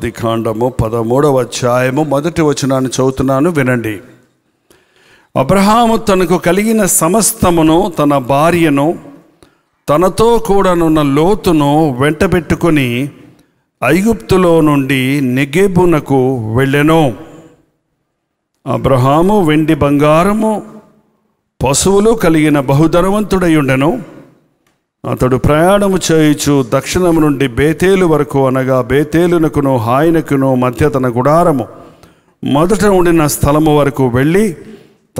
ఆది కాండము పదమూడవ అధ్యాయము మొదటి వచనాన్ని చదువుతున్నాను వినండి అబ్రహాము తనకు కలిగిన సమస్తమును తన భార్యను తనతో కూడానున్న లోతును వెంటబెట్టుకొని ఐగుప్తులో నుండి నెగేబునకు వెళ్ళెను అబ్రహాము వెండి బంగారము పశువులు కలిగిన బహుధనవంతుడై ఉండెను అతడు ప్రయాణము చేయుచు దక్షిణము నుండి బేతేలు వరకు అనగా బేతేలునకును హాయినకునో మధ్య తన గుడారము మొదట ఉండిన స్థలము వరకు వెళ్ళి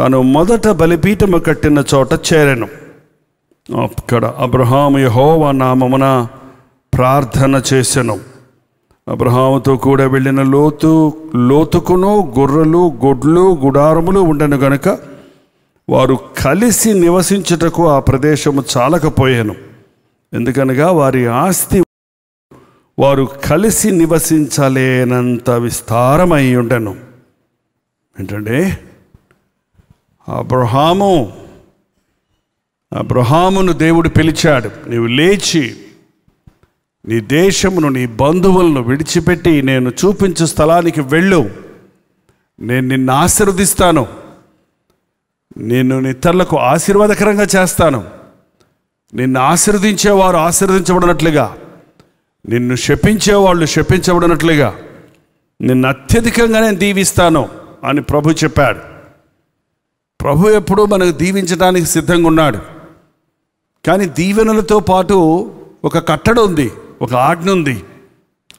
తను మొదట బలిపీఠము కట్టిన చోట చేరెను అక్కడ అబ్రహాము యహోవ నామమున ప్రార్థన చేసెను అబ్రహాముతో కూడా వెళ్ళిన లోతు లోతుకును గొర్రెలు గొడ్లు గుడారములు ఉండను గనుక వారు కలిసి నివసించుటకు ఆ ప్రదేశము చాలకపోయాను ఎందుకనగా వారి ఆస్తి వారు కలిసి నివసించలేనంత విస్తారమై ఉండను ఏంటండి అబ్రహాము అబ్రహామును దేవుడు పిలిచాడు నీవు లేచి నీ దేశమును నీ బంధువులను విడిచిపెట్టి నేను చూపించు స్థలానికి వెళ్ళు నేను నిన్ను ఆశీర్వదిస్తాను నేను ఇతరులకు ఆశీర్వాదకరంగా చేస్తాను నిన్ను ఆశీర్వదించేవారు ఆశీర్వదించబడినట్లుగా నిన్ను శపించేవాళ్ళు శపించబడినట్లుగా నిన్ను అత్యధికంగా నేను దీవిస్తాను అని ప్రభు చెప్పాడు ప్రభు ఎప్పుడూ మనకు దీవించడానికి సిద్ధంగా ఉన్నాడు కానీ దీవెనలతో పాటు ఒక కట్టడం ఉంది ఒక ఆజ్ఞ ఉంది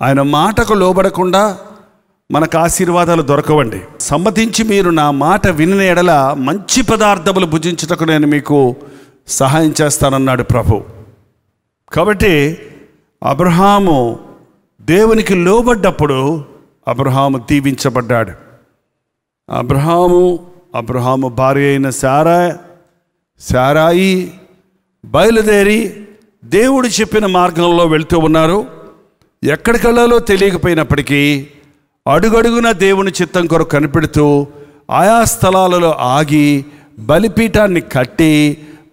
ఆయన మాటకు లోబడకుండా మనకు ఆశీర్వాదాలు దొరకవండి సమ్మతించి మీరు నా మాట వినిన ఎడల మంచి పదార్థములు భుజించటకు నేను మీకు సహాయం చేస్తానన్నాడు ప్రభు కాబట్టి అబ్రహాము దేవునికి లోబడ్డప్పుడు అబ్రహాము దీవించబడ్డాడు అబ్రహాము అబ్రహాము భార్య అయిన శారా శారాయి బయలుదేరి దేవుడు చెప్పిన మార్గంలో వెళ్తూ ఉన్నారు ఎక్కడికి వెళ్ళాలో తెలియకపోయినప్పటికీ అడుగడుగున దేవుని చిత్తం కొరకు కనిపెడుతూ ఆయా స్థలాలలో ఆగి బలిపీఠాన్ని కట్టి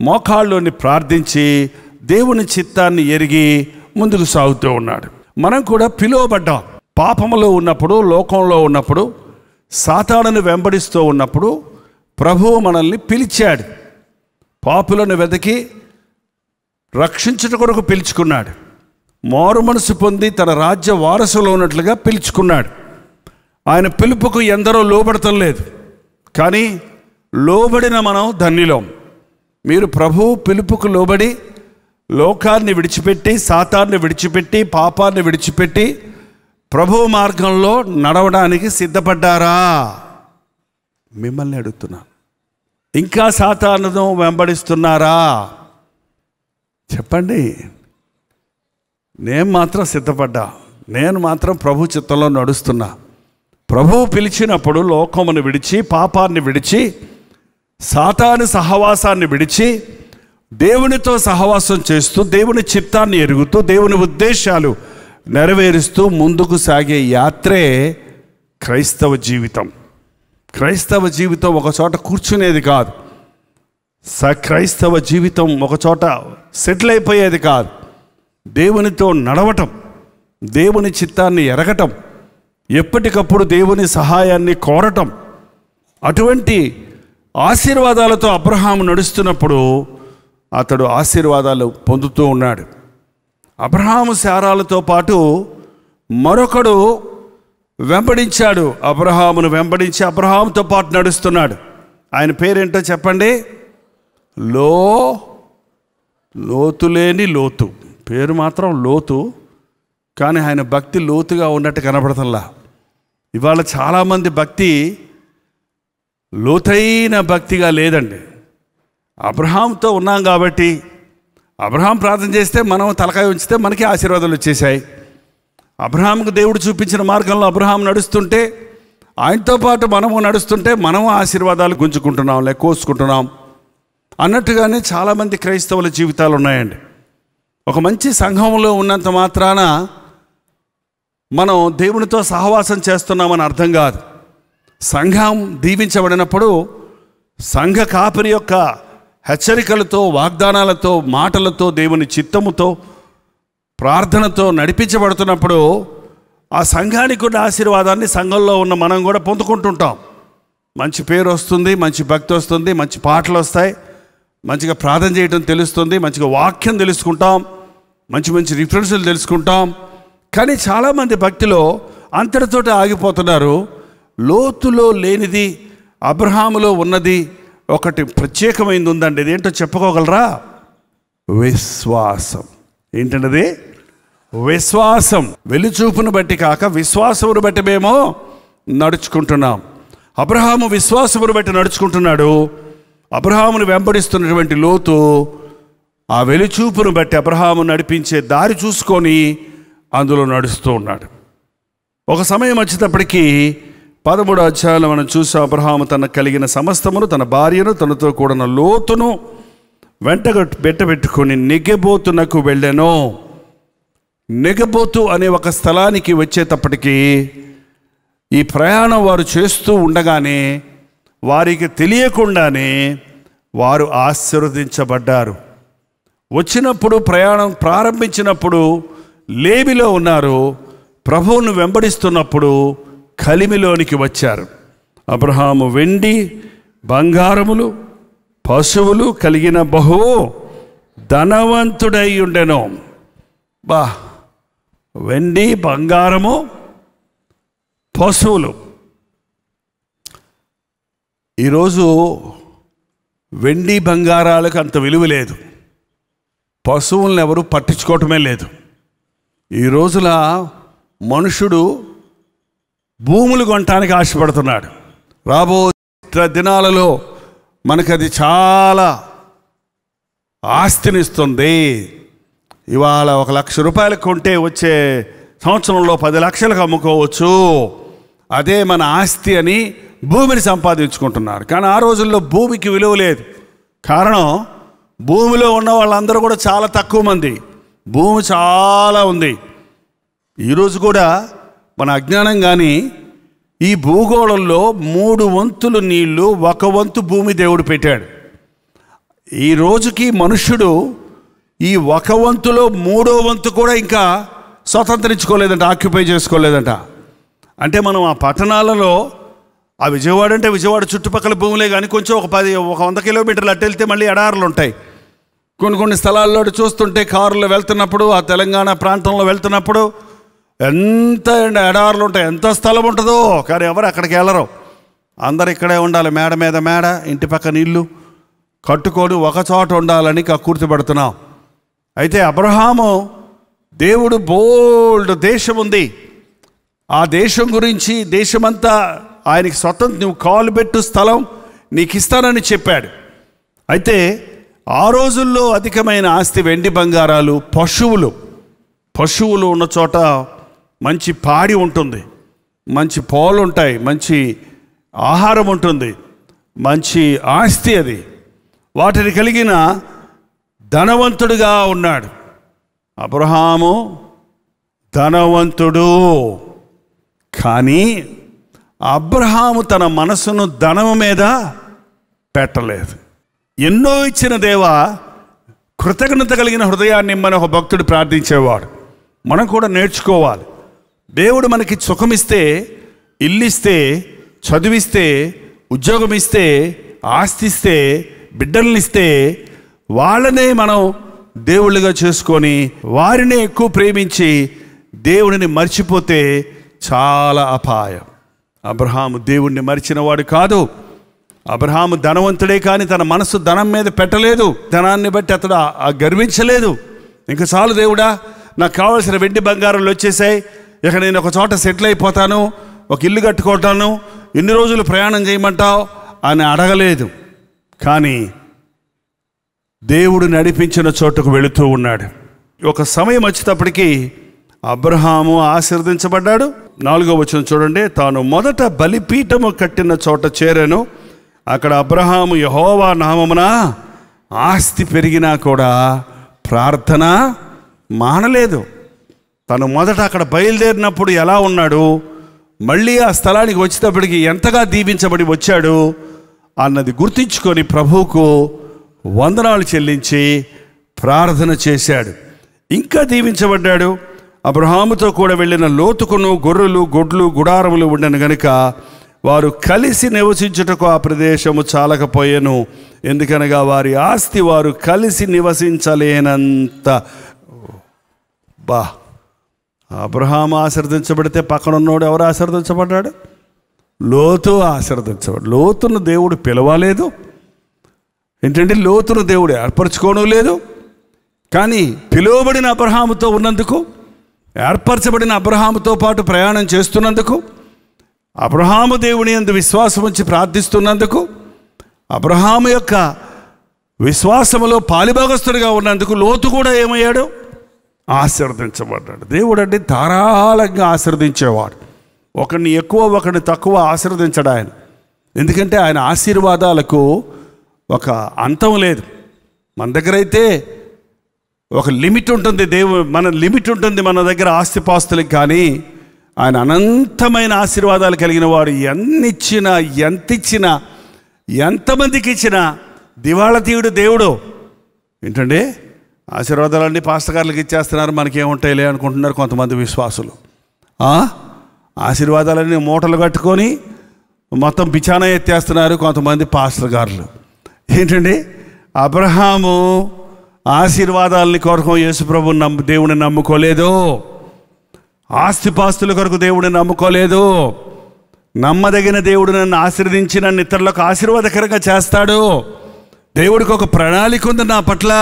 మోకాళ్ళని ప్రార్థించి దేవుని చిత్తాన్ని ఎరిగి ముందుకు సాగుతూ ఉన్నాడు మనం కూడా పిలువబడ్డాం పాపములో ఉన్నప్పుడు లోకంలో ఉన్నప్పుడు సాతాడును వెంబడిస్తూ ఉన్నప్పుడు ప్రభువు మనల్ని పిలిచాడు పాపులను వెతికి రక్షించుట కొరకు పిలుచుకున్నాడు మారు మనసు పొంది తన రాజ్య వారసులో ఉన్నట్లుగా పిలుచుకున్నాడు ఆయన పిలుపుకు ఎందరో లోబడటం లేదు కానీ లోబడిన మనం ధన్యులం మీరు ప్రభువు పిలుపుకు లోబడి లోకాన్ని విడిచిపెట్టి సాతాన్ని విడిచిపెట్టి పాపాన్ని విడిచిపెట్టి ప్రభు మార్గంలో నడవడానికి సిద్ధపడ్డారా మిమ్మల్ని అడుగుతున్నాను ఇంకా సాతాను వెంబడిస్తున్నారా చెప్పండి నేను మాత్రం సిద్ధపడ్డా నేను మాత్రం ప్రభు చిత్తంలో నడుస్తున్నా ప్రభువు పిలిచినప్పుడు లోకమును విడిచి పాపాన్ని విడిచి సాతాను సహవాసాన్ని విడిచి దేవునితో సహవాసం చేస్తూ దేవుని చిత్తాన్ని ఎరుగుతూ దేవుని ఉద్దేశాలు నెరవేరుస్తూ ముందుకు సాగే యాత్రే క్రైస్తవ జీవితం క్రైస్తవ జీవితం ఒకచోట కూర్చునేది కాదు స క్రైస్తవ జీవితం ఒకచోట సెటిల్ అయిపోయేది కాదు దేవునితో నడవటం దేవుని చిత్తాన్ని ఎరగటం ఎప్పటికప్పుడు దేవుని సహాయాన్ని కోరటం అటువంటి ఆశీర్వాదాలతో అబ్రహాం నడుస్తున్నప్పుడు అతడు ఆశీర్వాదాలు పొందుతూ ఉన్నాడు అబ్రహాము శారాలతో పాటు మరొకడు వెంబడించాడు అబ్రహామును వెంబడించి అబ్రహాముతో పాటు నడుస్తున్నాడు ఆయన పేరేంటో చెప్పండి లో లోతు లేని లోతు పేరు మాత్రం లోతు కానీ ఆయన భక్తి లోతుగా ఉన్నట్టు కనబడతల్లా ఇవాళ చాలామంది భక్తి లోతైన భక్తిగా లేదండి అబ్రహాంతో ఉన్నాం కాబట్టి అబ్రహాం ప్రార్థన చేస్తే మనం తలకాయ ఉంచితే మనకి ఆశీర్వాదాలు వచ్చేసాయి అబ్రహాంకు దేవుడు చూపించిన మార్గంలో అబ్రహాం నడుస్తుంటే ఆయనతో పాటు మనము నడుస్తుంటే మనము ఆశీర్వాదాలు గుంజుకుంటున్నాం లేక కోసుకుంటున్నాం అన్నట్టుగానే చాలామంది క్రైస్తవుల జీవితాలు ఉన్నాయండి ఒక మంచి సంఘంలో ఉన్నంత మాత్రాన మనం దేవునితో సహవాసం చేస్తున్నామని అర్థం కాదు సంఘం దీవించబడినప్పుడు సంఘ కాపరి యొక్క హెచ్చరికలతో వాగ్దానాలతో మాటలతో దేవుని చిత్తముతో ప్రార్థనతో నడిపించబడుతున్నప్పుడు ఆ సంఘానికి ఉన్న ఆశీర్వాదాన్ని సంఘంలో ఉన్న మనం కూడా పొందుకుంటుంటాం మంచి పేరు వస్తుంది మంచి భక్తి వస్తుంది మంచి పాటలు వస్తాయి మంచిగా ప్రార్థన చేయటం తెలుస్తుంది మంచిగా వాక్యం తెలుసుకుంటాం మంచి మంచి రిఫరెన్సులు తెలుసుకుంటాం కానీ చాలామంది భక్తిలో అంతటితోటి ఆగిపోతున్నారు లోతులో లేనిది అబ్రహాములో ఉన్నది ఒకటి ప్రత్యేకమైంది ఉందండి ఏంటో చెప్పుకోగలరా విశ్వాసం ఏంటంటే విశ్వాసం వెలుచూపును బట్టి కాక విశ్వాసమును బట్టి మేము నడుచుకుంటున్నాం అబ్రహాము విశ్వాసమును బట్టి నడుచుకుంటున్నాడు అబ్రహామును వెంబడిస్తున్నటువంటి లోతు ఆ వెలుచూపును బట్టి అబ్రహాము నడిపించే దారి చూసుకొని అందులో నడుస్తూ ఉన్నాడు ఒక సమయం వచ్చేటప్పటికీ పదమూడు అధ్యాయాలు మనం చూసే అబ్రహాము తన కలిగిన సమస్తమును తన భార్యను తనతో కూడిన లోతును వెంట బెట్టబెట్టుకొని నిగబోతునకు వెళ్ళాను నిగబోతు అనే ఒక స్థలానికి వచ్చేటప్పటికీ ఈ ప్రయాణం వారు చేస్తూ ఉండగానే వారికి తెలియకుండానే వారు ఆశీర్వదించబడ్డారు వచ్చినప్పుడు ప్రయాణం ప్రారంభించినప్పుడు లేబిలో ఉన్నారు ప్రభువును వెంబడిస్తున్నప్పుడు కలిమిలోనికి వచ్చారు అబ్రహాము వెండి బంగారములు పశువులు కలిగిన బహు ధనవంతుడై ఉండెను బా వెండి బంగారము పశువులు ఈరోజు వెండి బంగారాలకు అంత విలువ లేదు పశువులను ఎవరు పట్టించుకోవటమే లేదు ఈ రోజుల మనుషుడు భూములు కొనటానికి ఆశపడుతున్నాడు రాబో దినాలలో మనకు అది చాలా ఆస్తినిస్తుంది ఇవాళ ఒక లక్ష రూపాయలు కొంటే వచ్చే సంవత్సరంలో పది లక్షలకు అమ్ముకోవచ్చు అదే మన ఆస్తి అని భూమిని సంపాదించుకుంటున్నారు కానీ ఆ రోజుల్లో భూమికి విలువ లేదు కారణం భూమిలో ఉన్న వాళ్ళందరూ కూడా చాలా తక్కువ మంది భూమి చాలా ఉంది ఈరోజు కూడా మన అజ్ఞానం కానీ ఈ భూగోళంలో మూడు వంతులు నీళ్లు ఒక వంతు భూమి దేవుడు పెట్టాడు ఈ రోజుకి మనుష్యుడు ఈ ఒక వంతులో మూడో వంతు కూడా ఇంకా స్వతంత్రించుకోలేదంట ఆక్యుపై చేసుకోలేదంట అంటే మనం ఆ పట్టణాలలో ఆ విజయవాడ అంటే విజయవాడ చుట్టుపక్కల భూములే కానీ కొంచెం ఒక పది ఒక వంద కిలోమీటర్లు అటు వెళ్తే మళ్ళీ ఎడారులు ఉంటాయి కొన్ని కొన్ని స్థలాల్లో చూస్తుంటే కారులో వెళ్తున్నప్పుడు ఆ తెలంగాణ ప్రాంతంలో వెళ్తున్నప్పుడు ఎంత ఎడార్లు ఉంటాయి ఎంత స్థలం ఉంటుందో కానీ ఎవరు అక్కడికి వెళ్ళరు అందరు ఇక్కడే ఉండాలి మేడ మీద మేడ ఇంటి పక్కన ఇల్లు కట్టుకొని ఒక చోట ఉండాలని కూర్చోబెడుతున్నాం అయితే అబ్రహాము దేవుడు బోల్డ్ దేశం ఉంది ఆ దేశం గురించి దేశమంతా ఆయనకి స్వతంత్ర నువ్వు కాలు పెట్టు స్థలం నీకు ఇస్తానని చెప్పాడు అయితే ఆ రోజుల్లో అధికమైన ఆస్తి వెండి బంగారాలు పశువులు పశువులు ఉన్న చోట మంచి పాడి ఉంటుంది మంచి పాలు ఉంటాయి మంచి ఆహారం ఉంటుంది మంచి ఆస్తి అది వాటిని కలిగిన ధనవంతుడుగా ఉన్నాడు అబ్రహాము ధనవంతుడు కానీ అబ్రహాము తన మనసును ధనము మీద పెట్టలేదు ఎన్నో ఇచ్చిన దేవ కృతజ్ఞత కలిగిన హృదయాన్ని మన ఒక భక్తుడు ప్రార్థించేవాడు మనం కూడా నేర్చుకోవాలి దేవుడు మనకి సుఖమిస్తే ఇల్లిస్తే చదివిస్తే ఉద్యోగం ఇస్తే ఆస్తిస్తే బిడ్డల్నిస్తే వాళ్ళనే మనం దేవుళ్ళుగా చేసుకొని వారినే ఎక్కువ ప్రేమించి దేవుడిని మర్చిపోతే చాలా అపాయం అబ్రహాము దేవుణ్ణి వాడు కాదు అబ్రహాము ధనవంతుడే కానీ తన మనసు ధనం మీద పెట్టలేదు ధనాన్ని బట్టి అతడు గర్వించలేదు ఇంకా చాలు దేవుడా నాకు కావలసిన వెండి బంగారంలో వచ్చేసాయి ఇక నేను ఒక చోట సెటిల్ అయిపోతాను ఒక ఇల్లు కట్టుకుంటాను ఎన్ని రోజులు ప్రయాణం చేయమంటావు అని అడగలేదు కానీ దేవుడు నడిపించిన చోటుకు వెళుతూ ఉన్నాడు ఒక సమయం వచ్చేటప్పటికీ అబ్రహాము ఆశీర్వదించబడ్డాడు నాలుగో వచ్చిన చూడండి తాను మొదట బలిపీఠము కట్టిన చోట చేరాను అక్కడ అబ్రహాము యహోవా నామమున ఆస్తి పెరిగినా కూడా ప్రార్థన మానలేదు తను మొదట అక్కడ బయలుదేరినప్పుడు ఎలా ఉన్నాడు మళ్ళీ ఆ స్థలానికి వచ్చేటప్పటికి ఎంతగా దీవించబడి వచ్చాడు అన్నది గుర్తించుకొని ప్రభువుకు వందనాలు చెల్లించి ప్రార్థన చేశాడు ఇంకా దీవించబడ్డాడు అబ్రహాముతో కూడా వెళ్ళిన లోతుకును గొర్రెలు గొడ్లు గుడారములు ఉండను గనుక వారు కలిసి నివసించుటకు ఆ ప్రదేశము చాలకపోయాను ఎందుకనగా వారి ఆస్తి వారు కలిసి నివసించలేనంత బా అబ్రహాం ఆశ్రదించబడితే పక్కనున్నోడు ఎవరు ఆశ్రదించబడ్డాడు లోతు ఆశ్రదించబడు లోతున్న దేవుడు పిలవలేదు ఏంటంటే లోతును దేవుడు ఏర్పరచుకోవడం లేదు కానీ పిలువబడిన అబ్రహాముతో ఉన్నందుకు ఏర్పరచబడిన అబ్రహాముతో పాటు ప్రయాణం చేస్తున్నందుకు అబ్రహాము దేవుని అందు విశ్వాసం ఉంచి ప్రార్థిస్తున్నందుకు అబ్రహాము యొక్క విశ్వాసములో పాలిభాగస్తుడిగా ఉన్నందుకు లోతు కూడా ఏమయ్యాడు ఆశీర్వదించబడ్డాడు దేవుడు అంటే ధారాళంగా ఆశీర్వదించేవాడు ఒకరిని ఎక్కువ ఒకరిని తక్కువ ఆశీర్వదించడు ఆయన ఎందుకంటే ఆయన ఆశీర్వాదాలకు ఒక అంతం లేదు మన దగ్గర అయితే ఒక లిమిట్ ఉంటుంది దేవు మన లిమిట్ ఉంటుంది మన దగ్గర ఆస్తిపాస్తులకు కానీ ఆయన అనంతమైన ఆశీర్వాదాలు కలిగిన వాడు ఎన్నిచ్చినా ఎంత ఇచ్చినా ఎంతమందికి ఇచ్చినా దివాళతీయుడు దేవుడు ఏంటండి ఆశీర్వాదాలన్నీ పాస్తకారులకు ఇచ్చేస్తున్నారు మనకేముంటాయిలే అనుకుంటున్నారు కొంతమంది విశ్వాసులు ఆశీర్వాదాలన్నీ మూటలు కట్టుకొని మొత్తం బిచాన ఎత్తేస్తున్నారు కొంతమంది పాస్టర్ ఏంటండి అబ్రహాము ఆశీర్వాదాలని కొరకు యేసుప్రభు నమ్ము దేవుని నమ్ముకోలేదు ఆస్తిపాస్తుల కొరకు దేవుడిని నమ్ముకోలేదు నమ్మదగిన దేవుడు నన్ను ఆశీర్వదించి నన్ను ఇతరులకు ఆశీర్వాదకరంగా చేస్తాడు దేవుడికి ఒక ప్రణాళిక ఉంది నా పట్ల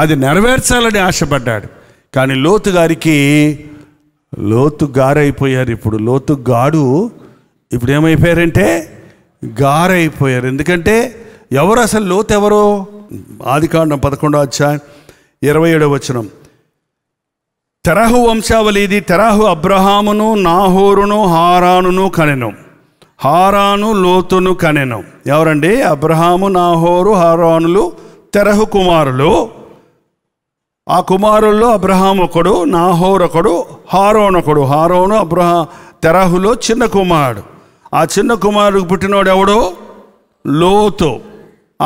అది నెరవేర్చాలని ఆశపడ్డాడు కానీ లోతు గారికి లోతు గారైపోయారు ఇప్పుడు లోతు గాడు ఇప్పుడు ఏమైపోయారంటే గారైపోయారు ఎందుకంటే ఎవరు అసలు లోతు ఎవరు ఆది కాండం పదకొండో అధ్యాయం ఇరవై ఏడో వచనం తెరహు వంశావళి ఇది తెరహు అబ్రహామును నాహోరును హారానును కనెను హారాను లోతును కనెను ఎవరండి అబ్రహాము నాహోరు హారానులు తెరహు కుమారులు ఆ కుమారుల్లో అబ్రహాం ఒకడు నాహోర్ ఒకడు హారోన్ ఒకడు హారోను అబ్రహా తెరహులో చిన్న కుమారుడు ఆ చిన్న కుమారుడికి పుట్టినోడు ఎవడు లోతు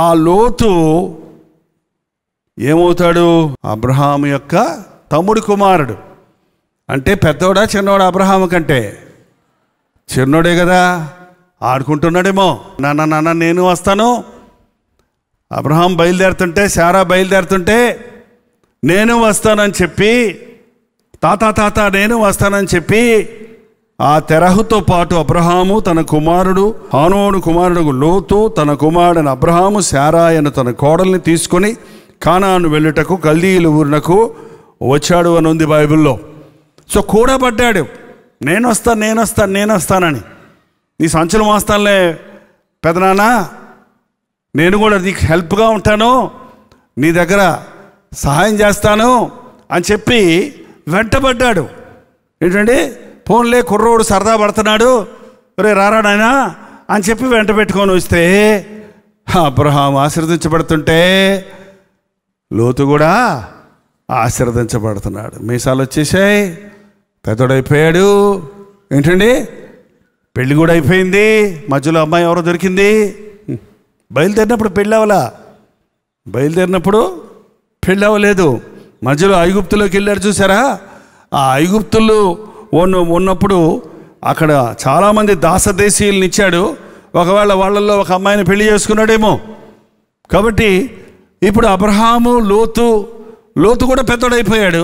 ఆ లోతు ఏమవుతాడు అబ్రహాం యొక్క తమ్ముడు కుమారుడు అంటే పెద్దోడా చిన్నోడా అబ్రహాం కంటే చిన్నోడే కదా ఆడుకుంటున్నాడేమో నాన్న నాన్న నేను వస్తాను అబ్రహాం బయలుదేరుతుంటే శారా బయలుదేరుతుంటే నేను వస్తానని చెప్పి తాత తాత నేను వస్తానని చెప్పి ఆ తెరహుతో పాటు అబ్రహాము తన కుమారుడు హానోడు కుమారుడు లోతు తన కుమారుడైన అబ్రహాము శారాయను తన కోడల్ని తీసుకొని కానాను వెళ్ళుటకు కల్దీలు ఊరినకు వచ్చాడు అని ఉంది బైబిల్లో సో కూడబడ్డాడు నేను వస్తాను నేను వస్తాను నేను వస్తానని నీ సంచలం వస్తానులే పెదనానా నేను కూడా నీకు హెల్ప్గా ఉంటాను నీ దగ్గర సహాయం చేస్తాను అని చెప్పి వెంటబడ్డాడు ఏంటండి ఫోన్లే కుర్రోడు సరదా పడుతున్నాడు రే రారాడైనా అని చెప్పి వెంట పెట్టుకొని వస్తే అబ్రహాం ఆశీర్వదించబడుతుంటే లోతు కూడా ఆశీర్వదించబడుతున్నాడు మీసాలు వచ్చేసాయి పెద్దడైపోయాడు ఏంటండి పెళ్ళి కూడా అయిపోయింది మధ్యలో అమ్మాయి ఎవరో దొరికింది బయలుదేరినప్పుడు పెళ్ళి అవలా బయలుదేరినప్పుడు పెళ్ళి అవ్వలేదు మధ్యలో ఐగుప్తులోకి వెళ్ళారు చూసారా ఆ ఐగుప్తుల్లో ఉన్న ఉన్నప్పుడు అక్కడ చాలామంది దాసదేశీయులను ఇచ్చాడు ఒకవేళ వాళ్ళల్లో ఒక అమ్మాయిని పెళ్లి చేసుకున్నాడేమో కాబట్టి ఇప్పుడు అబ్రహాము లోతు లోతు కూడా పెద్దోడైపోయాడు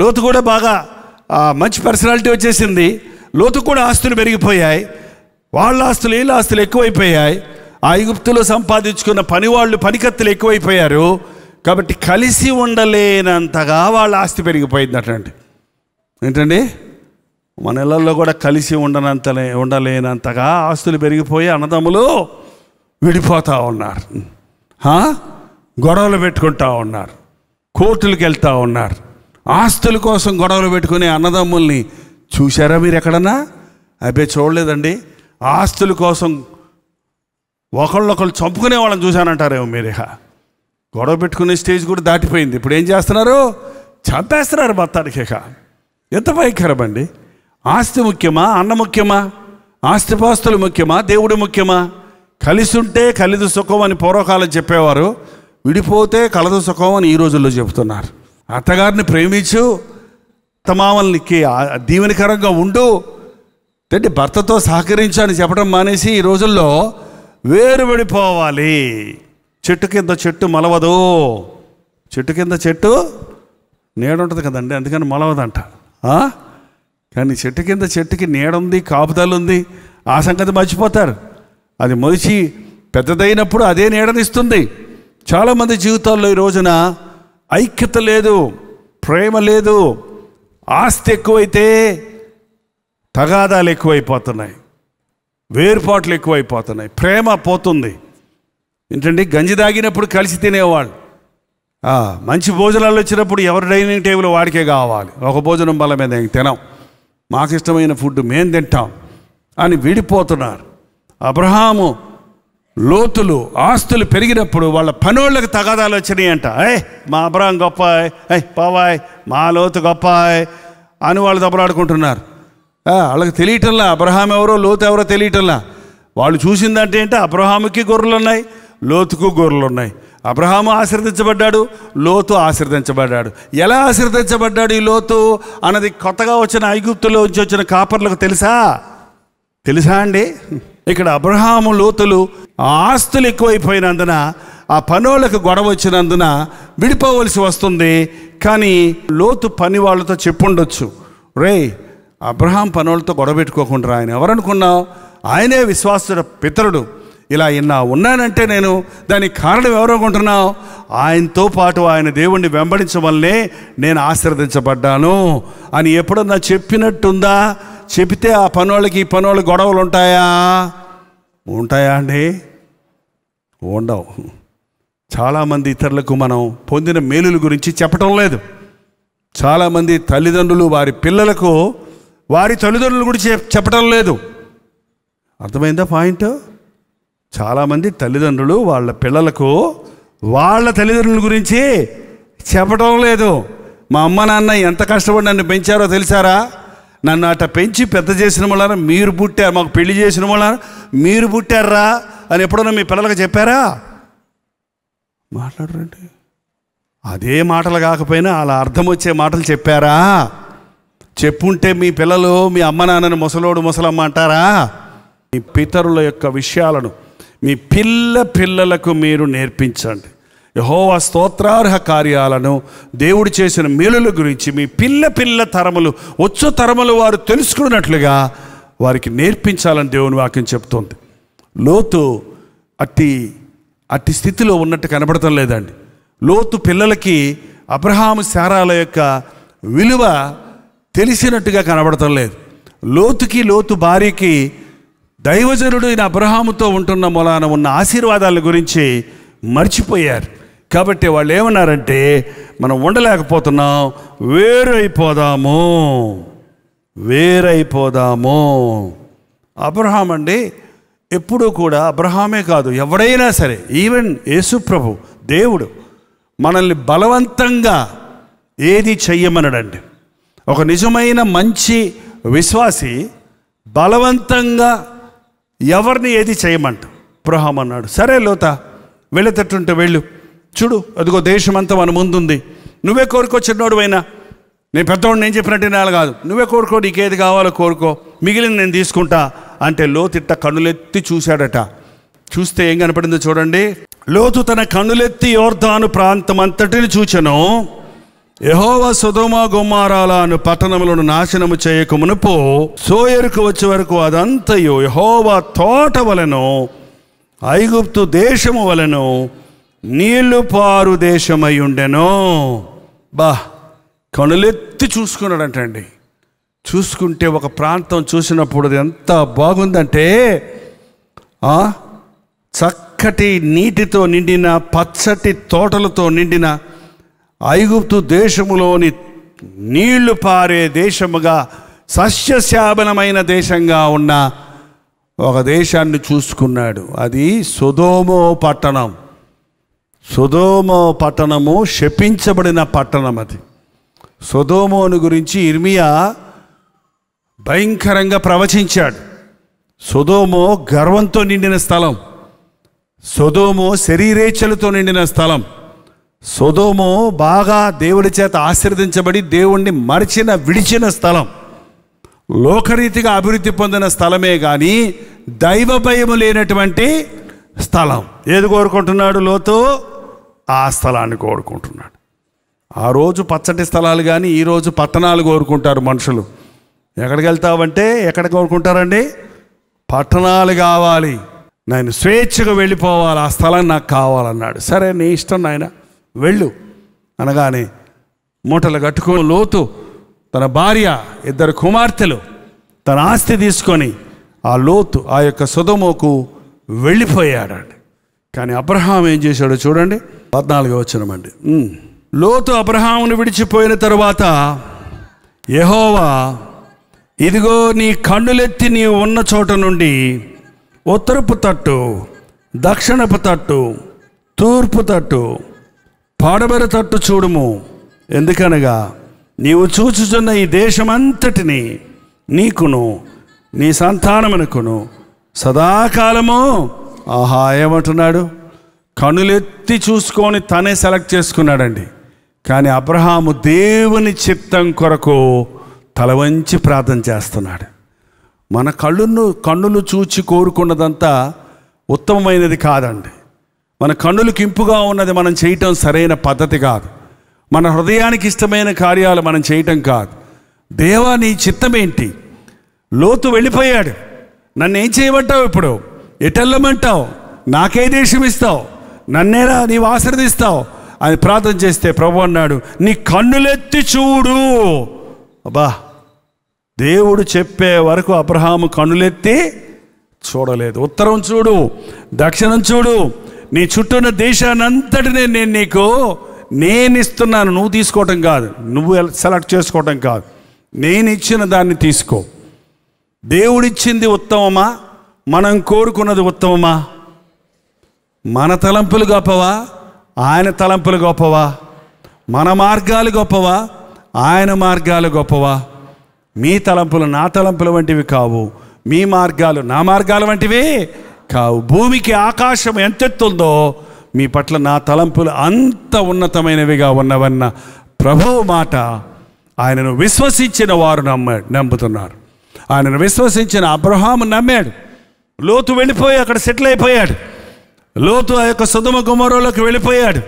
లోతు కూడా బాగా మంచి పర్సనాలిటీ వచ్చేసింది లోతు కూడా ఆస్తులు పెరిగిపోయాయి వాళ్ళ ఆస్తులు వీళ్ళ ఆస్తులు ఎక్కువైపోయాయి ఆ ఐగుప్తులు సంపాదించుకున్న పనివాళ్ళు పనికత్తులు ఎక్కువైపోయారు కాబట్టి కలిసి ఉండలేనంతగా వాళ్ళ ఆస్తి పెరిగిపోయింది అటండి ఏంటండి మన ఇళ్ళల్లో కూడా కలిసి ఉండనంత ఉండలేనంతగా ఆస్తులు పెరిగిపోయి అన్నదమ్ములు విడిపోతూ ఉన్నారు గొడవలు పెట్టుకుంటా ఉన్నారు కోర్టులకు వెళ్తూ ఉన్నారు ఆస్తుల కోసం గొడవలు పెట్టుకునే అన్నదమ్ముల్ని చూశారా మీరు ఎక్కడన్నా అయిపోయి చూడలేదండి ఆస్తుల కోసం ఒకళ్ళొకళ్ళు చంపుకునే వాళ్ళని చూశానంటారేమో మీరేహా గొడవ పెట్టుకునే స్టేజ్ కూడా దాటిపోయింది ఇప్పుడు ఏం చేస్తున్నారు చంపేస్తున్నారు మొత్తానికి ఇక ఎంత వైఖరం అండి ఆస్తి ముఖ్యమా అన్న ముఖ్యమా ఆస్తిపాస్తులు ముఖ్యమా దేవుడు ముఖ్యమా కలిసి ఉంటే కలిదు సుఖం అని పూర్వకాలం చెప్పేవారు విడిపోతే కలదు సుఖం అని ఈ రోజుల్లో చెబుతున్నారు అత్తగారిని ప్రేమించు అత్తమామల్నికి దీవెనికరంగా ఉండు అంటే భర్తతో సహకరించు అని చెప్పడం మానేసి ఈ రోజుల్లో వేరు విడిపోవాలి చెట్టు కింద చెట్టు మలవదు చెట్టు కింద చెట్టు నీడ ఉంటుంది కదండి అందుకని మలవదంట కానీ చెట్టు కింద చెట్టుకి నీడ ఉంది కాపుదలు ఉంది ఆ సంగతి మర్చిపోతారు అది మొలిచి పెద్దదైనప్పుడు అదే నీడనిస్తుంది చాలామంది జీవితాల్లో ఈ రోజున ఐక్యత లేదు ప్రేమ లేదు ఆస్తి ఎక్కువైతే తగాదాలు ఎక్కువైపోతున్నాయి వేరుపాట్లు ఎక్కువైపోతున్నాయి ప్రేమ పోతుంది ఏంటంటే గంజి తాగినప్పుడు కలిసి తినేవాళ్ళు మంచి భోజనాలు వచ్చినప్పుడు ఎవరి డైనింగ్ టేబుల్ వాడికే కావాలి ఒక భోజనం బల మీద తినం మాకు ఇష్టమైన ఫుడ్ మేం తింటాం అని విడిపోతున్నారు అబ్రహాము లోతులు ఆస్తులు పెరిగినప్పుడు వాళ్ళ పనోళ్ళకి తగాదాలు వచ్చినాయి అంట ఏ మా అబ్రహం గొప్పాయ్ ఏ పావాయ్ మా లోతు గొప్పాయ్ అని వాళ్ళు దెబ్బలాడుకుంటున్నారు వాళ్ళకి తెలియటంలా అబ్రహాం ఎవరో లోతు ఎవరో తెలియటంలా వాళ్ళు చూసిందంటే ఏంటంటే అబ్రహాముకి గొర్రెలు ఉన్నాయి లోతుకు గొర్రెలు ఉన్నాయి అబ్రహాము ఆశ్రదించబడ్డాడు లోతు ఆశ్రదించబడ్డాడు ఎలా ఆశ్రదించబడ్డాడు ఈ లోతు అన్నది కొత్తగా వచ్చిన ఐగుప్తులో నుంచి వచ్చిన కాపర్లకు తెలుసా తెలుసా అండి ఇక్కడ అబ్రహాము లోతులు ఆస్తులు ఎక్కువైపోయినందున ఆ పనులకు గొడవ వచ్చినందున విడిపోవలసి వస్తుంది కానీ లోతు పని వాళ్ళతో చెప్పుండొచ్చు రే అబ్రహాం పనులతో గొడవ పెట్టుకోకుండా ఆయన ఎవరనుకున్నావు ఆయనే విశ్వాసుడు పితరుడు ఇలా ఇన్నా ఉన్నానంటే నేను దానికి కారణం ఎవరో కొంటున్నావు ఆయనతో పాటు ఆయన దేవుణ్ణి వెంబడించడం నేను ఆశీర్వదించబడ్డాను అని ఎప్పుడన్నా చెప్పినట్టుందా చెబితే ఆ పనోళ్ళకి ఈ పనోళ్ళకి గొడవలు ఉంటాయా ఉంటాయా అండి ఉండవు చాలామంది ఇతరులకు మనం పొందిన మేలుల గురించి చెప్పటం లేదు చాలామంది తల్లిదండ్రులు వారి పిల్లలకు వారి తల్లిదండ్రుల గురించి చెప్పటం లేదు అర్థమైందా పాయింట్ చాలామంది తల్లిదండ్రులు వాళ్ళ పిల్లలకు వాళ్ళ తల్లిదండ్రుల గురించి చెప్పడం లేదు మా అమ్మ నాన్న ఎంత కష్టపడి నన్ను పెంచారో తెలిసారా నన్ను అట పెంచి పెద్ద చేసిన వాళ్ళ మీరు పుట్టారు మాకు పెళ్లి చేసిన వాళ్ళ మీరు పుట్టారా అని ఎప్పుడన్నా మీ పిల్లలకు చెప్పారా మాట్లాడరండి అదే మాటలు కాకపోయినా అలా అర్థం వచ్చే మాటలు చెప్పారా చెప్పుంటే మీ పిల్లలు మీ అమ్మ నాన్నని ముసలోడు ముసలమ్మ అంటారా మీ పితరుల యొక్క విషయాలను మీ పిల్ల పిల్లలకు మీరు నేర్పించండి యహోవా స్తోత్రార్హ కార్యాలను దేవుడు చేసిన మేలుల గురించి మీ పిల్ల పిల్ల తరములు వచ్చు తరములు వారు తెలుసుకున్నట్లుగా వారికి నేర్పించాలని దేవుని వాక్యం చెప్తోంది లోతు అట్టి అట్టి స్థితిలో ఉన్నట్టు కనబడటం లేదండి లోతు పిల్లలకి అబ్రహాము శారాల యొక్క విలువ తెలిసినట్టుగా కనబడటం లేదు లోతుకి లోతు భార్యకి దైవజనుడు ఈయన అబ్రహాముతో ఉంటున్న మూలాన ఉన్న ఆశీర్వాదాల గురించి మర్చిపోయారు కాబట్టి వాళ్ళు ఏమన్నారంటే మనం ఉండలేకపోతున్నాం వేరైపోదాము వేరైపోదాము అబ్రహాం అండి ఎప్పుడూ కూడా అబ్రహామే కాదు ఎవడైనా సరే ఈవెన్ యేసుప్రభు దేవుడు మనల్ని బలవంతంగా ఏది చెయ్యమనడండి ఒక నిజమైన మంచి విశ్వాసి బలవంతంగా ఎవరిని ఏది చేయమంట అబ్రహాం అన్నాడు సరే లోత వెళ్ళేటట్టుంటే వెళ్ళు చూడు అదిగో దేశమంతా మన ముందుంది నువ్వే కోరుకొచ్చినోడు అయినా నేను పెద్దవాడు నేను చెప్పినట్టు నేను కాదు నువ్వే కోరుకో నీకేది కావాలో కోరుకో మిగిలిన నేను తీసుకుంటా అంటే లోతిట్ట కన్నులెత్తి చూశాడట చూస్తే ఏం కనపడిందో చూడండి లోతు తన కన్నులెత్తి యోర్ధాను ప్రాంతం అంతటిని చూచను యహోవ సుధోమ గుమ్మారాలను పట్టణములను నాశనము చేయక మునుపు సోయరుకు వచ్చే వరకు అదంతయు యహోవా తోట వలను ఐగుప్తు దేశము వలను నీళ్లు పారు దేశమై ఉండెను బా కనులెత్తి చూసుకున్నాడంటండి చూసుకుంటే ఒక ప్రాంతం చూసినప్పుడు ఎంత బాగుందంటే చక్కటి నీటితో నిండిన పచ్చటి తోటలతో నిండిన ఐగుప్తు దేశములోని నీళ్లు పారే దేశముగా సస్యశ్యామలమైన దేశంగా ఉన్న ఒక దేశాన్ని చూసుకున్నాడు అది సుధోమో పట్టణం సుధోమో పట్టణము శపించబడిన పట్టణం అది సుధోమోని గురించి ఇర్మియా భయంకరంగా ప్రవచించాడు సుధోమో గర్వంతో నిండిన స్థలం సుధోమో శరీరేచ్ఛలతో నిండిన స్థలం సుధోము బాగా దేవుడి చేత ఆశీర్వదించబడి దేవుణ్ణి మరిచిన విడిచిన స్థలం లోకరీతిగా అభివృద్ధి పొందిన స్థలమే కానీ దైవ భయము లేనటువంటి స్థలం ఏది కోరుకుంటున్నాడు లోతు ఆ స్థలాన్ని కోరుకుంటున్నాడు ఆ రోజు పచ్చటి స్థలాలు కానీ ఈరోజు పట్టణాలు కోరుకుంటారు మనుషులు ఎక్కడికి వెళ్తావంటే ఎక్కడ కోరుకుంటారండి పట్టణాలు కావాలి నేను స్వేచ్ఛగా వెళ్ళిపోవాలి ఆ స్థలం నాకు కావాలన్నాడు సరే నీ ఇష్టం నాయనా వెళ్ళు అనగానే మూటలు కట్టుకుని లోతు తన భార్య ఇద్దరు కుమార్తెలు తన ఆస్తి తీసుకొని ఆ లోతు ఆ యొక్క సుధమోకు వెళ్ళిపోయాడండి కానీ అబ్రహాం ఏం చేశాడో చూడండి పద్నాలుగు అండి లోతు అబ్రహామును విడిచిపోయిన తరువాత యహోవా ఇదిగో నీ కన్నులెత్తి నీ ఉన్న చోట నుండి ఉత్తరపు తట్టు దక్షిణపు తట్టు తూర్పు తట్టు పాడబెర తట్టు చూడుము ఎందుకనగా నీవు చూచుచున్న ఈ దేశమంతటిని నీకును నీ సంతానమునకును సదాకాలము ఆహా ఏమంటున్నాడు కనులెత్తి చూసుకొని తనే సెలెక్ట్ చేసుకున్నాడండి కానీ అబ్రహాము దేవుని చిత్తం కొరకు తలవంచి ప్రార్థన చేస్తున్నాడు మన కళ్ళును కన్నులు చూచి కోరుకున్నదంతా ఉత్తమమైనది కాదండి మన కన్నులకు ఇంపుగా ఉన్నది మనం చేయటం సరైన పద్ధతి కాదు మన హృదయానికి ఇష్టమైన కార్యాలు మనం చేయటం కాదు దేవా నీ చిత్తం ఏంటి లోతు వెళ్ళిపోయాడు నన్ను ఏం చేయమంటావు ఇప్పుడు ఎటెళ్ళమంటావు నాకే దేశం ఇస్తావు నన్నేరా నీవు ఆశీర్దిస్తావు అని ప్రార్థన చేస్తే ప్రభు అన్నాడు నీ కన్నులెత్తి చూడు అబ్బా దేవుడు చెప్పే వరకు అబ్రహాము కన్నులెత్తి చూడలేదు ఉత్తరం చూడు దక్షిణం చూడు నీ చుట్టూ ఉన్న దేశానంతటినే నేను నీకు నేను ఇస్తున్నాను నువ్వు తీసుకోవటం కాదు నువ్వు సెలెక్ట్ చేసుకోవటం కాదు నేను ఇచ్చిన దాన్ని తీసుకో దేవుడిచ్చింది ఉత్తమమా మనం కోరుకున్నది ఉత్తమమా మన తలంపులు గొప్పవా ఆయన తలంపులు గొప్పవా మన మార్గాలు గొప్పవా ఆయన మార్గాలు గొప్పవా మీ తలంపులు నా తలంపుల వంటివి కావు మీ మార్గాలు నా మార్గాల వంటివి కావు భూమికి ఆకాశం ఎంతెత్తుందో మీ పట్ల నా తలంపులు అంత ఉన్నతమైనవిగా ఉన్నవన్న ప్రభువు మాట ఆయనను విశ్వసించిన వారు నమ్మాడు నమ్ముతున్నారు ఆయనను విశ్వసించిన అబ్రహాము నమ్మాడు లోతు వెళ్ళిపోయి అక్కడ సెటిల్ అయిపోయాడు లోతు ఆ యొక్క సుధమ గుమరంలోకి వెళ్ళిపోయాడు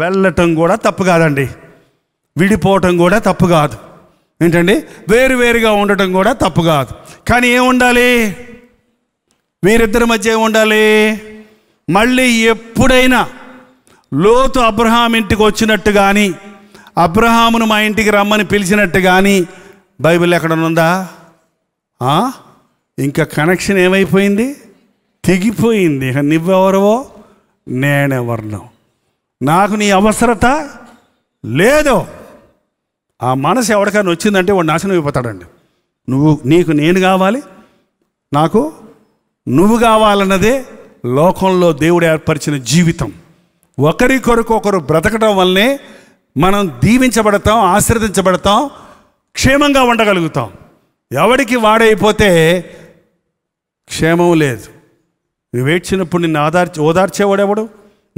వెళ్ళటం కూడా తప్పు కాదండి విడిపోవటం కూడా తప్పు కాదు ఏంటండి వేరువేరుగా ఉండటం కూడా తప్పు కాదు కానీ ఏముండాలి ఉండాలి వీరిద్దరి మధ్య ఉండాలి మళ్ళీ ఎప్పుడైనా లోతు అబ్రహాం ఇంటికి వచ్చినట్టు కానీ అబ్రహామును మా ఇంటికి రమ్మని పిలిచినట్టు కానీ బైబిల్ ఎక్కడ ఉందా ఇంకా కనెక్షన్ ఏమైపోయింది తెగిపోయింది ఇక నువ్వెవరవో నేనెవరినో నాకు నీ అవసరత లేదు ఆ మనసు ఎవరికైనా వచ్చిందంటే వాడు నాశనం అయిపోతాడండి నువ్వు నీకు నేను కావాలి నాకు నువ్వు కావాలన్నదే లోకంలో దేవుడు ఏర్పరిచిన జీవితం ఒకరి కొరకు ఒకరు బ్రతకటం వల్లనే మనం దీవించబడతాం ఆశ్రదించబడతాం క్షేమంగా ఉండగలుగుతాం ఎవడికి వాడైపోతే క్షేమం లేదు నువ్వు ఏడ్చినప్పుడు నిన్ను ఆదార్చి ఓదార్చేవాడెవడు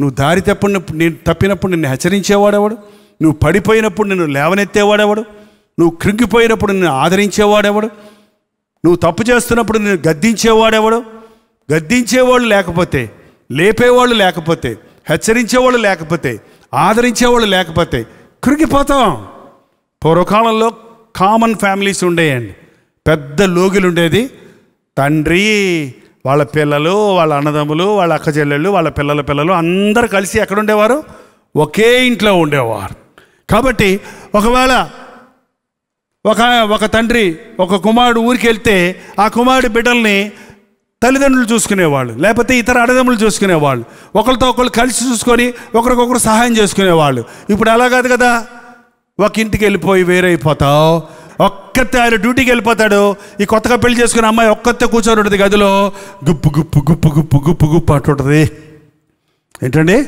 నువ్వు దారి తప్పినప్పుడు నేను తప్పినప్పుడు నిన్ను హెచ్చరించేవాడెవడు నువ్వు పడిపోయినప్పుడు నిన్ను లేవనెత్తేవాడెవడు నువ్వు కృంగిపోయినప్పుడు నిన్ను ఆదరించేవాడెవడు నువ్వు తప్పు చేస్తున్నప్పుడు నిన్ను గద్దించేవాడెవడు గద్దించేవాళ్ళు లేకపోతే లేపేవాళ్ళు లేకపోతే హెచ్చరించేవాళ్ళు లేకపోతే ఆదరించేవాళ్ళు లేకపోతే కృగిపోతాం పూర్వకాలంలో కామన్ ఫ్యామిలీస్ ఉండేయండి పెద్ద లోగిలు ఉండేది తండ్రి వాళ్ళ పిల్లలు వాళ్ళ అన్నదమ్ములు వాళ్ళ అక్క చెల్లెళ్ళు వాళ్ళ పిల్లల పిల్లలు అందరు కలిసి ఎక్కడ ఉండేవారు ఒకే ఇంట్లో ఉండేవారు కాబట్టి ఒకవేళ ఒక ఒక తండ్రి ఒక కుమారుడు ఊరికి వెళ్తే ఆ కుమారుడు బిడ్డల్ని తల్లిదండ్రులు చూసుకునేవాళ్ళు లేకపోతే ఇతర అడదములు చూసుకునేవాళ్ళు ఒకరితో ఒకరు కలిసి చూసుకొని ఒకరికొకరు సహాయం చేసుకునేవాళ్ళు ఇప్పుడు అలా కాదు కదా ఒక ఇంటికి వెళ్ళిపోయి వేరైపోతావు ఒక్కతే ఆయన డ్యూటీకి వెళ్ళిపోతాడు ఈ కొత్తగా పెళ్లి చేసుకున్న అమ్మాయి ఒక్కతే కూర్చొని ఉంటుంది గదిలో గుప్పు గుప్పు గుప్పు గుప్పు గుప్పు గుప్పు ఉంటుంది ఏంటండి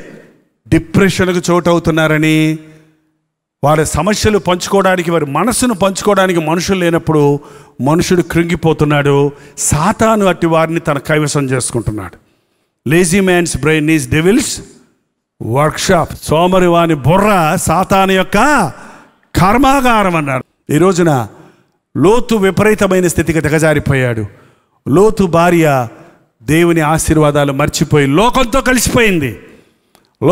డిప్రెషన్కు చోటు అవుతున్నారని వారి సమస్యలు పంచుకోవడానికి వారి మనసును పంచుకోవడానికి మనుషులు లేనప్పుడు మనుషుడు కృంగిపోతున్నాడు సాతాను అట్టి వారిని తన కైవసం చేసుకుంటున్నాడు lazy man's brain is devil's workshop సోమరి వాని బుర్ర సాతాను యొక్క కర్మాగారం అన్నారు ఈ రోజున లోతు విపరీతమైన స్థితికి దిగజారిపోయాడు లోతు భార్య దేవుని ఆశీర్వాదాలు మర్చిపోయి లోకంతో కలిసిపోయింది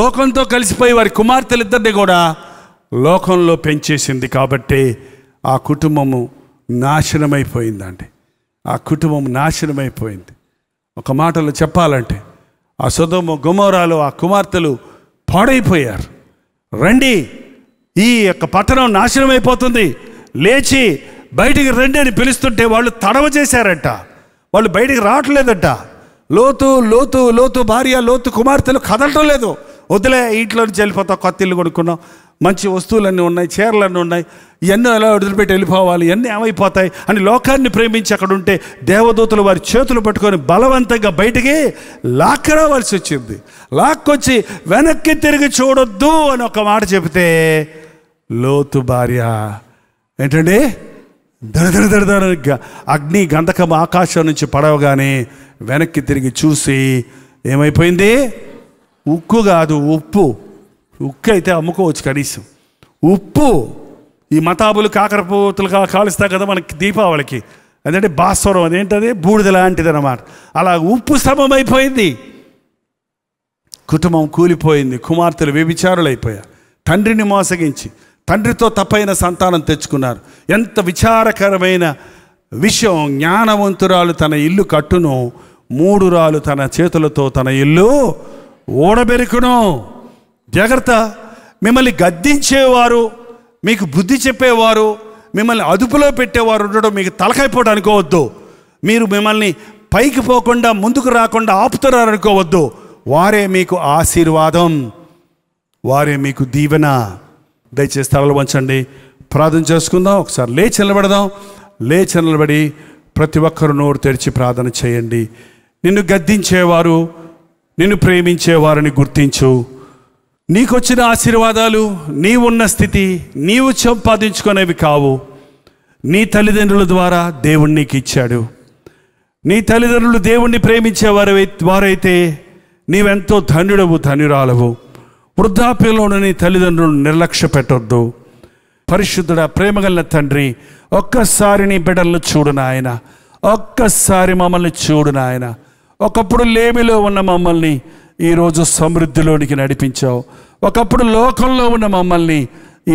లోకంతో కలిసిపోయి వారి కుమార్తెలిద్దరిని కూడా లోకంలో పెంచేసింది కాబట్టి ఆ కుటుంబము నాశనమైపోయిందండి ఆ కుటుంబం నాశనమైపోయింది ఒక మాటలో చెప్పాలంటే ఆ సుధము గుమోరాలు ఆ కుమార్తెలు పాడైపోయారు రండి ఈ యొక్క పట్టణం నాశనమైపోతుంది లేచి బయటికి రండి అని పిలుస్తుంటే వాళ్ళు తడవ చేశారట వాళ్ళు బయటికి రావట్లేదట లోతు లోతు లోతు భార్య లోతు కుమార్తెలు కదలటం లేదు వదిలే ఇంట్లో నుంచి వెళ్ళిపోతాం కొత్త ఇల్లు కొనుక్కున్నాం మంచి వస్తువులన్నీ ఉన్నాయి చీరలన్నీ ఉన్నాయి ఇవన్నీ ఎలా వదిలిపెట్టి వెళ్ళిపోవాలి ఇవన్నీ ఏమైపోతాయి అని లోకాన్ని ప్రేమించి అక్కడ ఉంటే దేవదూతలు వారి చేతులు పట్టుకొని బలవంతంగా బయటికి లాక్కరావాల్సి వచ్చింది లాక్కొచ్చి వెనక్కి తిరిగి చూడొద్దు అని ఒక మాట చెబితే లోతు భార్య ఏంటండి దడదడదడదడ అగ్ని గంధకం ఆకాశం నుంచి పడవగానే వెనక్కి తిరిగి చూసి ఏమైపోయింది ఉక్కు కాదు ఉప్పు ఉక్కు అయితే అమ్ముకోవచ్చు కనీసం ఉప్పు ఈ మతాబులు కాకరపోతులుగా కాలుస్తాయి కదా మనకి దీపావళికి అదంటే భాస్వరం అదేంటది బూడిద లాంటిది అనమాట అలా ఉప్పు సమమైపోయింది కుటుంబం కూలిపోయింది కుమార్తెలు వ్యభిచారులైపోయారు తండ్రిని మోసగించి తండ్రితో తప్పైన సంతానం తెచ్చుకున్నారు ఎంత విచారకరమైన విషయం జ్ఞానవంతురాలు తన ఇల్లు కట్టును మూడు రాలు తన చేతులతో తన ఇల్లు ఓడబెరుకును జాగ్రత్త మిమ్మల్ని గద్దించేవారు మీకు బుద్ధి చెప్పేవారు మిమ్మల్ని అదుపులో పెట్టేవారు ఉండడం మీకు తలకైపోవడం అనుకోవద్దు మీరు మిమ్మల్ని పైకి పోకుండా ముందుకు రాకుండా ఆపుతున్నారు అనుకోవద్దు వారే మీకు ఆశీర్వాదం వారే మీకు దీవెన దయచేసి తలలు వంచండి ప్రార్థన చేసుకుందాం ఒకసారి లేచి నిలబడదాం లేచి నిలబడి ప్రతి ఒక్కరు నోరు తెరిచి ప్రార్థన చేయండి నిన్ను గద్దించేవారు నిన్ను ప్రేమించేవారిని గుర్తించు నీకొచ్చిన ఆశీర్వాదాలు నీవున్న స్థితి నీవు సంపాదించుకునేవి కావు నీ తల్లిదండ్రుల ద్వారా దేవుణ్ణి నీకు ఇచ్చాడు నీ తల్లిదండ్రులు దేవుణ్ణి ప్రేమించే వారై వారైతే నీవెంతో ధన్యుడవు ధన్యురాలవు వృద్ధాప్యంలోని నీ తల్లిదండ్రులను నిర్లక్ష్య పెట్టొద్దు పరిశుద్ధుడ ప్రేమగల తండ్రి ఒక్కసారి నీ బిడ్డలను చూడు ఒక్కసారి మమ్మల్ని చూడున ఆయన ఒకప్పుడు లేమిలో ఉన్న మమ్మల్ని ఈరోజు సమృద్ధిలోనికి నడిపించావు ఒకప్పుడు లోకంలో ఉన్న మమ్మల్ని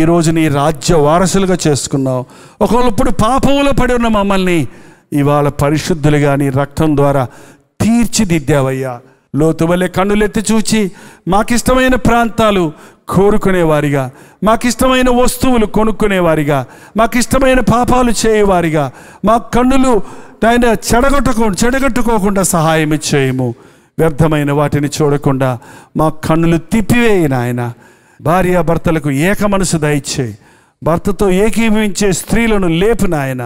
ఈరోజు నీ రాజ్య వారసులుగా చేసుకున్నావు ఒకప్పుడు పాపంలో పడి ఉన్న మమ్మల్ని ఇవాళ పరిశుద్ధులుగా నీ రక్తం ద్వారా తీర్చిదిద్దావయ్యా లోతువలే కన్నులెత్తి చూచి మాకిష్టమైన ప్రాంతాలు కోరుకునేవారిగా మాకిష్టమైన వస్తువులు కొనుక్కునేవారిగా మాకిష్టమైన పాపాలు చేయవారిగా మా కన్నులు ఆయన చెడగొట్టకు చెడగట్టుకోకుండా సహాయం ఇచ్చేయము వ్యర్థమైన వాటిని చూడకుండా మా కన్నులు తిప్పివేయి నాయన భార్య భర్తలకు ఏక మనసు దయచే భర్తతో ఏకీభవించే స్త్రీలను లేపు నాయన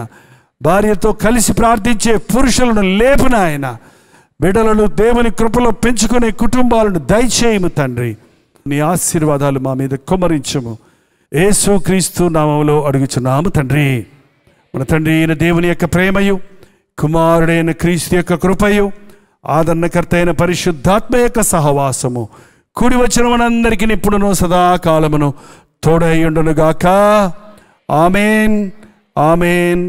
భార్యతో కలిసి ప్రార్థించే పురుషులను లేపు నాయన బిడలను దేవుని కృపలో పెంచుకునే కుటుంబాలను దయచేయము తండ్రి నీ ఆశీర్వాదాలు మా మీద కుమరించము ఏసు క్రీస్తు నామంలో అడుగుచున్నాము తండ్రి మన తండ్రి అయిన దేవుని యొక్క ప్రేమయు కుమారుడైన క్రీస్తు యొక్క కృపయు ఆదరణకర్త అయిన పరిశుద్ధాత్మ యొక్క సహవాసము కుడి వచ్చిన మనందరికీ నిప్పుడును సదాకాలమును తోడయ్యుండునుగాక ఆమెన్ ఆమెన్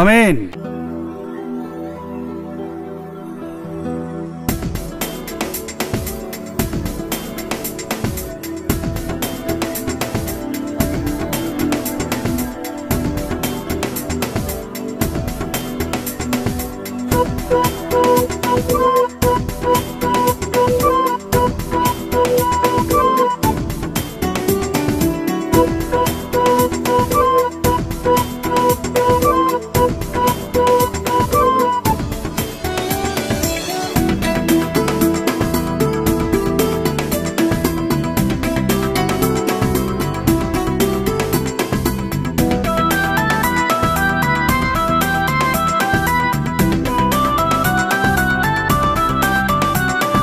ఆమెన్